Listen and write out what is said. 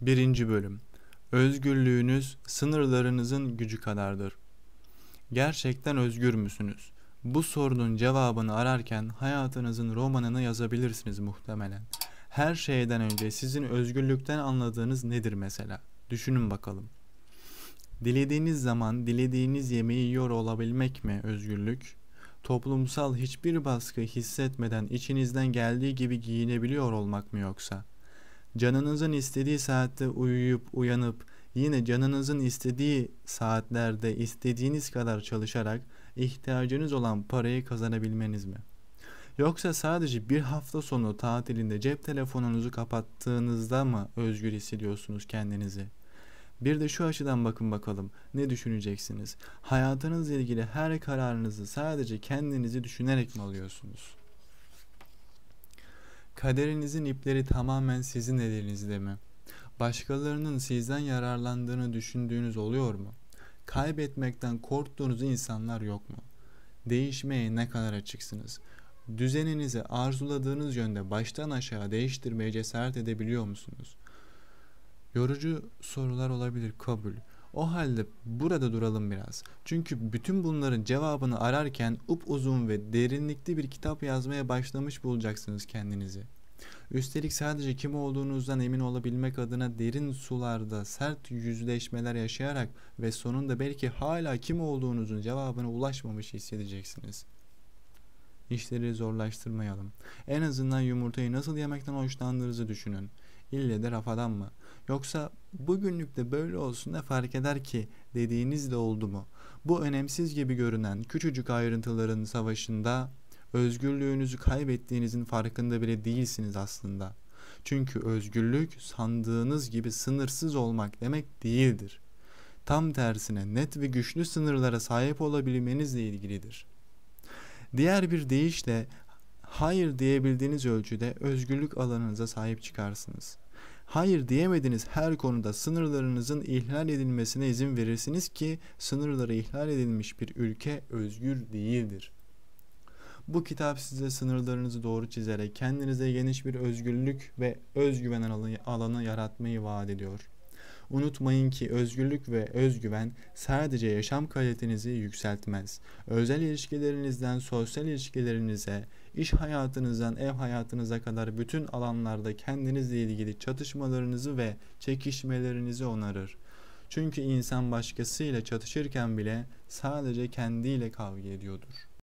1. Bölüm Özgürlüğünüz sınırlarınızın gücü kadardır. Gerçekten özgür müsünüz? Bu sorunun cevabını ararken hayatınızın romanını yazabilirsiniz muhtemelen. Her şeyden önce sizin özgürlükten anladığınız nedir mesela? Düşünün bakalım. Dilediğiniz zaman dilediğiniz yemeği yiyor olabilmek mi özgürlük? Toplumsal hiçbir baskı hissetmeden içinizden geldiği gibi giyinebiliyor olmak mı yoksa?'' canınızın istediği saatte uyuyup uyanıp yine canınızın istediği saatlerde istediğiniz kadar çalışarak ihtiyacınız olan parayı kazanabilmeniz mi? Yoksa sadece bir hafta sonu tatilinde cep telefonunuzu kapattığınızda mı özgür hissediyorsunuz kendinizi? Bir de şu açıdan bakın bakalım ne düşüneceksiniz? Hayatınızla ilgili her kararınızı sadece kendinizi düşünerek mi alıyorsunuz? Kaderinizin ipleri tamamen sizin elinizde mi? Başkalarının sizden yararlandığını düşündüğünüz oluyor mu? Kaybetmekten korktuğunuz insanlar yok mu? Değişmeye ne kadar açıksınız? Düzeninizi arzuladığınız yönde baştan aşağı değiştirmeye cesaret edebiliyor musunuz? Yorucu sorular olabilir kabul. O halde burada duralım biraz. Çünkü bütün bunların cevabını ararken up uzun ve derinlikli bir kitap yazmaya başlamış bulacaksınız kendinizi. Üstelik sadece kim olduğunuzdan emin olabilmek adına derin sularda sert yüzleşmeler yaşayarak ve sonunda belki hala kim olduğunuzun cevabına ulaşmamış hissedeceksiniz.'' İşleri zorlaştırmayalım. En azından yumurtayı nasıl yemekten hoşlandığınızı düşünün. İlle de rafadan mı? Yoksa bugünlük de böyle olsun ne fark eder ki dediğiniz de oldu mu? Bu önemsiz gibi görünen küçücük ayrıntıların savaşında özgürlüğünüzü kaybettiğinizin farkında bile değilsiniz aslında. Çünkü özgürlük sandığınız gibi sınırsız olmak demek değildir. Tam tersine net ve güçlü sınırlara sahip olabilmenizle ilgilidir.'' Diğer bir deyişle hayır diyebildiğiniz ölçüde özgürlük alanınıza sahip çıkarsınız. Hayır diyemediğiniz her konuda sınırlarınızın ihlal edilmesine izin verirsiniz ki sınırları ihlal edilmiş bir ülke özgür değildir. Bu kitap size sınırlarınızı doğru çizerek kendinize geniş bir özgürlük ve özgüven alanı yaratmayı vaat ediyor. Unutmayın ki özgürlük ve özgüven sadece yaşam kalitenizi yükseltmez. Özel ilişkilerinizden sosyal ilişkilerinize, iş hayatınızdan ev hayatınıza kadar bütün alanlarda kendinizle ilgili çatışmalarınızı ve çekişmelerinizi onarır. Çünkü insan başkasıyla çatışırken bile sadece kendiyle kavga ediyordur.